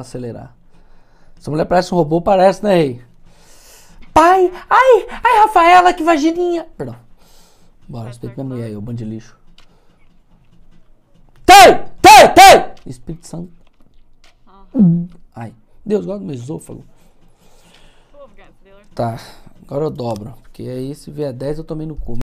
acelerar. Essa mulher parece um robô, parece, né, rei? Pai! Ai! Ai, Rafaela, que vagininha! Perdão. Bora, respeito minha mulher aí, ô bando de lixo. Tem! Tem! Tem! Espírito Santo. Ah. Ai. Deus, do meu esôfago. Tá. Agora eu dobro. Porque aí se vier 10 eu tomei no cu.